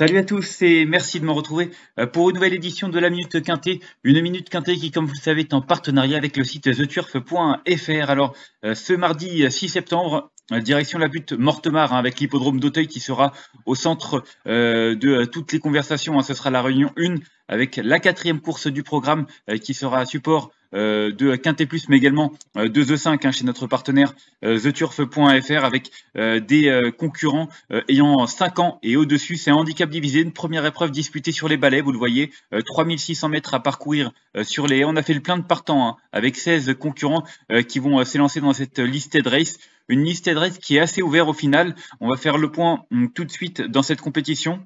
Salut à tous et merci de me retrouver euh, pour une nouvelle édition de la Minute Quintée. Une Minute Quintée qui, comme vous le savez, est en partenariat avec le site theturf.fr. Alors, euh, ce mardi 6 euh, septembre, Direction la butte Mortemar hein, avec l'hippodrome d'Auteuil qui sera au centre de toutes les conversations. Hein. Ce sera la réunion 1 avec la quatrième course du programme qui sera à support euh, de Quintet Plus, mais également euh, de The 5 hein, chez notre partenaire euh, theturf.fr avec des concurrents ayant 5 ans et au-dessus. C'est un handicap divisé, une première épreuve disputée sur les balais, vous le voyez, 3600 mètres à parcourir sur les... On a fait le plein de partants hein, avec 16 concurrents qui vont s'élancer dans cette listed race une listed race qui est assez ouverte au final. On va faire le point mm, tout de suite dans cette compétition.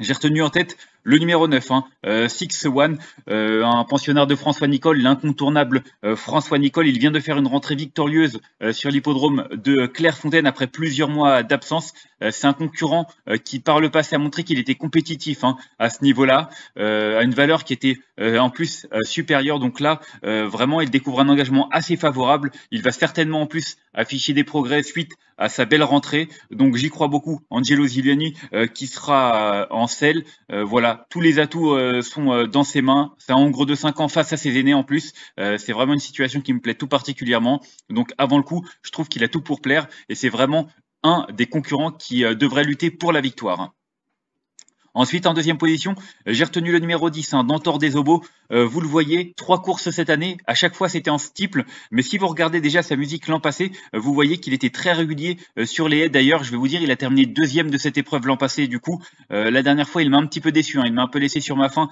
J'ai retenu en tête le numéro 9, hein, euh, Six One, euh, un pensionnaire de François Nicole, l'incontournable euh, François Nicole. Il vient de faire une rentrée victorieuse sur l'hippodrome de Clairefontaine après plusieurs mois d'absence. C'est un concurrent qui, par le passé, a montré qu'il était compétitif hein, à ce niveau-là, à une valeur qui était en plus supérieure. Donc là, vraiment, il découvre un engagement assez favorable. Il va certainement en plus afficher des progrès suite à sa belle rentrée. Donc j'y crois beaucoup. Angelo Ziliani qui sera en selle. voilà tous les atouts euh, sont euh, dans ses mains. C'est un gros de 5 ans face à ses aînés en plus. Euh, c'est vraiment une situation qui me plaît tout particulièrement. Donc avant le coup, je trouve qu'il a tout pour plaire et c'est vraiment un des concurrents qui devrait lutter pour la victoire. Ensuite, en deuxième position, j'ai retenu le numéro 10, hein, Dantor des Obos. Euh, vous le voyez, trois courses cette année. À chaque fois, c'était en stiple. Mais si vous regardez déjà sa musique l'an passé, euh, vous voyez qu'il était très régulier euh, sur les haies. D'ailleurs, je vais vous dire, il a terminé deuxième de cette épreuve l'an passé. Du coup, la dernière fois, il m'a un petit peu déçu. Hein. il m'a un peu laissé sur ma faim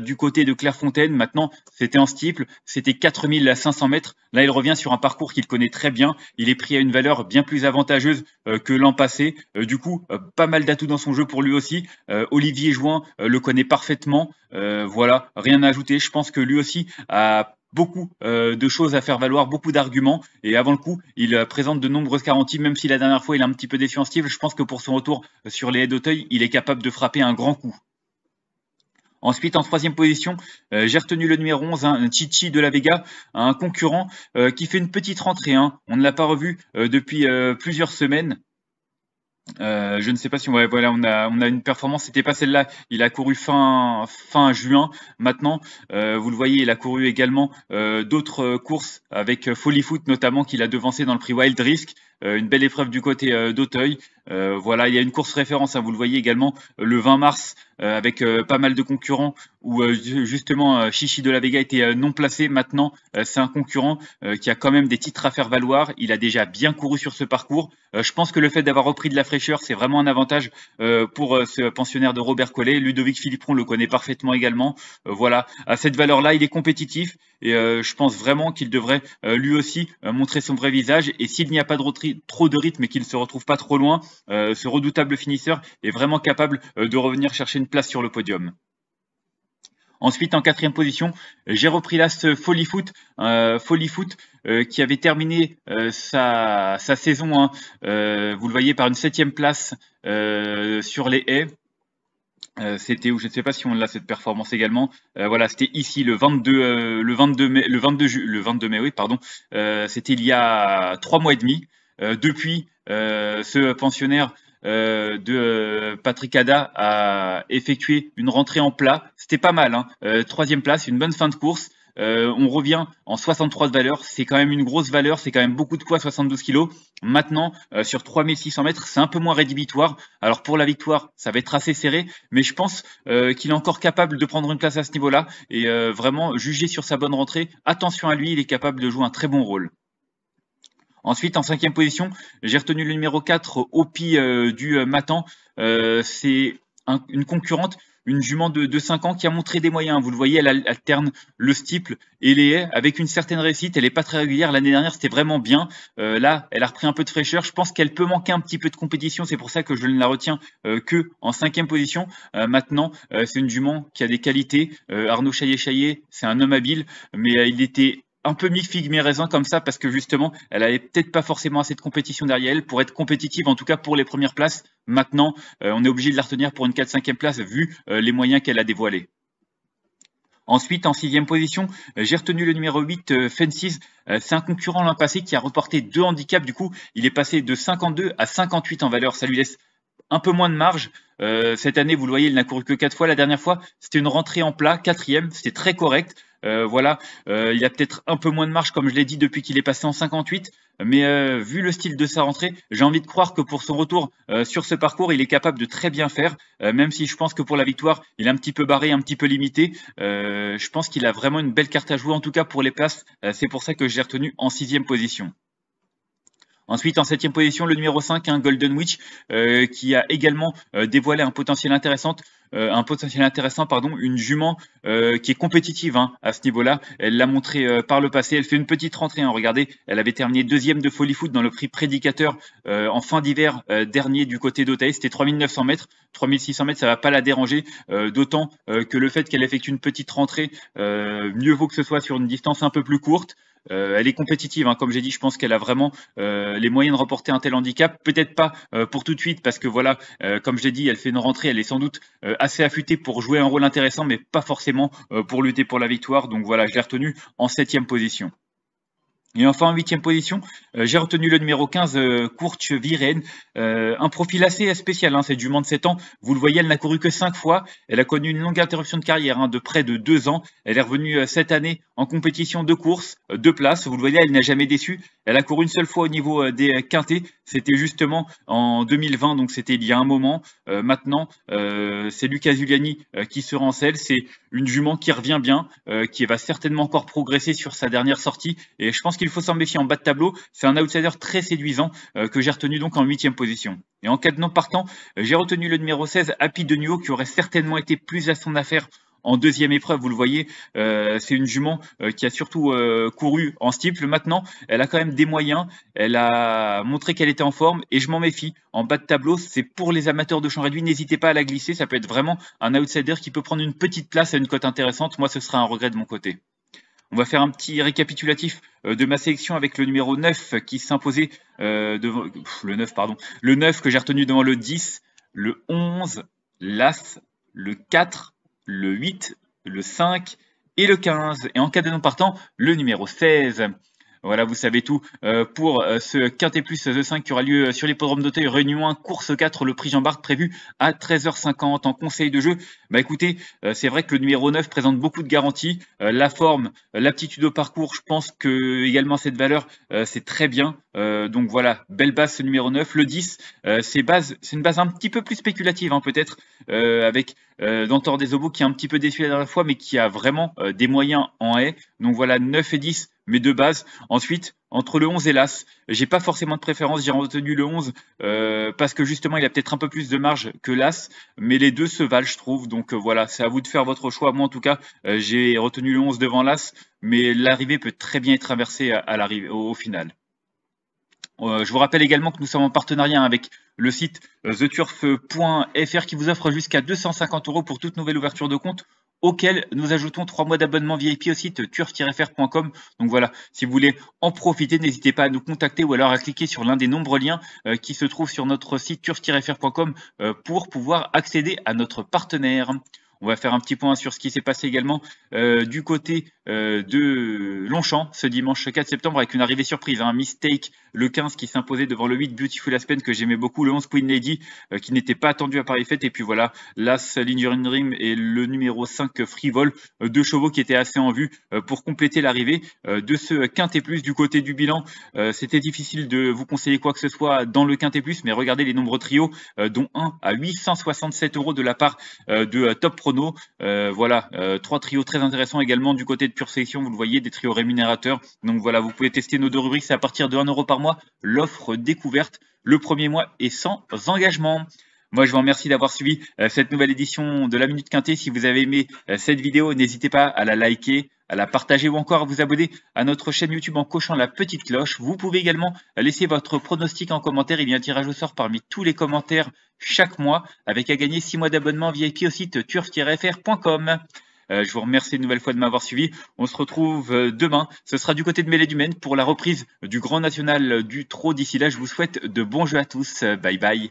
du côté de Clairefontaine. Maintenant, c'était en stiple. C'était 4500 mètres. Là, il revient sur un parcours qu'il connaît très bien. Il est pris à une valeur bien plus avantageuse que l'an passé. du coup, pas mal d'atouts dans son jeu pour lui aussi. Euh, Olivier Jouin euh, le connaît parfaitement. Euh, voilà, rien à ajouter. Je pense que lui aussi a beaucoup de choses à faire valoir, beaucoup d'arguments. Et avant le coup, il présente de nombreuses garanties, même si la dernière fois, il est un petit peu défensif. Je pense que pour son retour sur les haies d'Auteuil, il est capable de frapper un grand coup. Ensuite, en troisième position, j'ai retenu le numéro 11, un Chichi de la Vega, un concurrent qui fait une petite rentrée. Hein. On ne l'a pas revu depuis plusieurs semaines. Euh, je ne sais pas si on voilà, on a, une performance, c'était pas celle-là. Il a couru fin, fin juin. Maintenant, euh, vous le voyez, il a couru également euh, d'autres courses avec Folly Foot notamment qu'il a devancé dans le prix Wild Risk. Euh, une belle épreuve du côté euh, d'Auteuil. Euh, voilà, il y a une course référence, hein, vous le voyez également le 20 mars avec pas mal de concurrents où justement Chichi de la Vega était non placé. Maintenant, c'est un concurrent qui a quand même des titres à faire valoir. Il a déjà bien couru sur ce parcours. je pense que le fait d'avoir repris de la fraîcheur, c'est vraiment un avantage pour ce pensionnaire de Robert Collet. Ludovic Philippon le connaît parfaitement également. voilà, à cette valeur-là, il est compétitif et je pense vraiment qu'il devrait lui aussi montrer son vrai visage. Et s'il n'y a pas de retrait trop de rythme et qu'il se retrouve pas trop loin, euh, ce redoutable finisseur est vraiment capable euh, de revenir chercher une place sur le podium. Ensuite, en quatrième position, j'ai repris l'as Folly Foot euh, Foot qui avait terminé sa, saison, hein, vous le voyez, par une septième place sur les haies. c'était où je ne sais pas si on l'a cette performance également. voilà, c'était ici le 22 le 22 mai le 22 le 22 mai oui pardon. c'était il y a trois mois et demi. Euh, depuis, euh, ce pensionnaire euh, de Patrick Ada a effectué une rentrée en plat. C'était pas mal. Hein. troisième place, une bonne fin de course. on revient en 63 de valeur. C'est quand même une grosse valeur. C'est quand même beaucoup de poids, 72 kilos. Maintenant, sur 3600 mètres, c'est un peu moins rédhibitoire. Alors pour la victoire, ça va être assez serré. Mais je pense qu'il est encore capable de prendre une place à ce niveau-là. Et vraiment, juger sur sa bonne rentrée, attention à lui, il est capable de jouer un très bon rôle. Ensuite, en cinquième position, j'ai retenu le numéro 4, au euh, du euh, matin. Euh, c'est une concurrente, une jument de, de, 5 ans qui a montré des moyens. Vous le voyez, elle alterne le stiple et les haies avec une certaine réussite. Elle n'est pas très régulière. L'année dernière, c'était vraiment bien. Euh, là, elle a repris un peu de fraîcheur. Je pense qu'elle peut manquer un petit peu de compétition. C'est pour ça que je ne la retiens que en cinquième position. maintenant, c'est une jument qui a des qualités. Arnaud Chaillet-Chaillet, c'est un homme habile, mais il était un peu mi-figue, mes raisins comme ça, parce que justement, elle n'avait peut-être pas forcément assez de compétition derrière elle pour être compétitive, en tout cas pour les premières places. Maintenant, euh, on est obligé de la retenir pour une 4-5e place, vu euh, les moyens qu'elle a dévoilés. Ensuite, en sixième position, euh, j'ai retenu le numéro 8, Fences. C'est un concurrent l'an passé qui a reporté deux handicaps. Du coup, il est passé de 52 à 58 en valeur. Ça lui laisse un peu moins de marge. Euh, cette année, vous le voyez, il n'a couru que quatre fois. La dernière fois, c'était une rentrée en plat, quatrième, c'était très correct. Euh, voilà, Il euh, il a peut-être un peu moins de marge, comme je l'ai dit, depuis qu'il est passé en 58. Mais vu le style de sa rentrée, j'ai envie de croire que pour son retour sur ce parcours, il est capable de très bien faire. même si je pense que pour la victoire, il est un petit peu barré, un petit peu limité. je pense qu'il a vraiment une belle carte à jouer, en tout cas pour les places. c'est pour ça que j'ai retenu en sixième position. Ensuite, en septième position, le numéro 5, un Golden Witch, euh, qui a également euh, dévoilé un potentiel intéressant, euh, un potentiel intéressant, pardon, une jument qui est compétitive hein, à ce niveau-là. Elle l'a montré par le passé. Elle fait une petite rentrée. Hein, regardez, elle avait terminé deuxième de Folly Foot dans le prix Prédicateur en fin d'hiver dernier du côté d'Otaï. C'était 3900 mètres. 3600 mètres, ça ne va pas la déranger. D'autant que le fait qu'elle effectue une petite rentrée, mieux vaut que ce soit sur une distance un peu plus courte. Euh, elle est compétitive, hein. comme j'ai dit, je pense qu'elle a vraiment euh, les moyens de remporter un tel handicap. Peut-être pas euh, pour tout de suite, parce que voilà, comme j'ai dit, elle fait une rentrée, elle est sans doute assez affûtée pour jouer un rôle intéressant, mais pas forcément pour lutter pour la victoire. Donc voilà, je l'ai retenue en septième position. Et enfin, en huitième position, euh, j'ai retenu le numéro 15, Courte Kurt un profil assez spécial, hein, c'est du monde de 7 ans. Vous le voyez, elle n'a couru que 5 fois. Elle a connu une longue interruption de carrière hein, de près de 2 ans. Elle est revenue euh, cette année en compétition de course, euh, de place. Vous le voyez, elle n'a jamais déçu. Elle a couru une seule fois au niveau des quintés. C'était justement en 2020, donc c'était il y a un moment. maintenant, c'est Lucas Zuliani qui se rend celle. C'est une jument qui revient bien, euh, qui va certainement encore progresser sur sa dernière sortie. Et je pense qu'il faut s'en méfier en bas de tableau. C'est un outsider très séduisant euh, que j'ai retenu donc en huitième position. Et en cas de non partant, euh, j'ai retenu le numéro 16, Happy de Nuo, qui aurait certainement été plus à son affaire en deuxième épreuve, vous le voyez, euh, c'est une jument euh, qui a surtout euh, couru en steeple. Maintenant, elle a quand même des moyens, elle a montré qu'elle était en forme et je m'en méfie. En bas de tableau, c'est pour les amateurs de champ réduit, n'hésitez pas à la glisser, ça peut être vraiment un outsider qui peut prendre une petite place à une cote intéressante. Moi, ce sera un regret de mon côté. On va faire un petit récapitulatif de ma sélection avec le numéro 9 qui s'imposait devant le 9 pardon, le 9 que j'ai retenu devant le 10, le 11, l'as, le 4, le 8, le 5 et le 15. Et en cas de non partant, le numéro 16. Voilà, vous savez tout euh, pour euh, ce et Plus The 5 qui aura lieu euh, sur l'hippodrome d'Auteuil, Réunion 1, course 4, le prix jean bart prévu à 13h50 en conseil de jeu. Bah écoutez, c'est vrai que le numéro 9 présente beaucoup de garanties. la forme, l'aptitude au parcours, je pense que également cette valeur, c'est très bien. donc voilà, belle base ce numéro 9. Le 10, c'est une base un petit peu plus spéculative hein, peut-être, avec euh, Dantor des Obos qui est un petit peu déçu la dernière fois, mais qui a vraiment des moyens en haie. Donc voilà, 9 et 10 mais de base. Ensuite, entre le 11 et l'As, j'ai pas forcément de préférence, j'ai retenu le 11 euh, parce que justement il a peut-être un peu plus de marge que l'As, mais les deux se valent, je trouve. Donc euh, voilà, c'est à vous de faire votre choix. Moi en tout cas, euh, j'ai retenu le 11 devant l'As, mais l'arrivée peut très bien être inversée à, l'arrivée au, final. je vous rappelle également que nous sommes en partenariat avec le site theturf.fr qui vous offre jusqu'à 250 euros pour toute nouvelle ouverture de compte auquel nous ajoutons trois mois d'abonnement VIP au site turf-fr.com. Donc voilà, si vous voulez en profiter, n'hésitez pas à nous contacter ou alors à cliquer sur l'un des nombreux liens euh, qui se trouvent sur notre site turf-fr.com euh, pour pouvoir accéder à notre partenaire. On va faire un petit point sur ce qui s'est passé également euh, du côté euh, de Longchamp ce dimanche 4 septembre avec une arrivée surprise. un hein. Mistake, le 15 qui s'imposait devant le 8 Beautiful Aspen que j'aimais beaucoup, le 11 Queen Lady euh, qui n'était pas attendu à Paris Fête et puis voilà l'As Lingering Dream et le numéro 5 Frivol, deux chevaux qui étaient assez en vue pour compléter l'arrivée de ce Quintet Plus du côté du bilan. C'était difficile de vous conseiller quoi que ce soit dans le Quintet Plus mais regardez les nombreux trios dont un à 867 euros de la part de Top Pro euh, voilà, euh, trois trios très intéressants également du côté de Pure Sélection. Vous le voyez, des trios rémunérateurs. Donc voilà, vous pouvez tester nos deux rubriques. C'est à partir de 1 euro par mois l'offre découverte. Le premier mois et sans engagement. Moi, je vous remercie d'avoir suivi euh, cette nouvelle édition de la Minute Quintée. Si vous avez aimé euh, cette vidéo, n'hésitez pas à la liker, à la partager ou encore à vous abonner à notre chaîne YouTube en cochant la petite cloche. Vous pouvez également laisser votre pronostic en commentaire. Il y a un tirage au sort parmi tous les commentaires chaque mois avec à gagner 6 mois d'abonnement VIP au site turf je vous remercie une nouvelle fois de m'avoir suivi. On se retrouve euh, demain. Ce sera du côté de Mélé du Maine pour la reprise du Grand National du Trot. D'ici là, je vous souhaite de bons jeux à tous. Bye bye.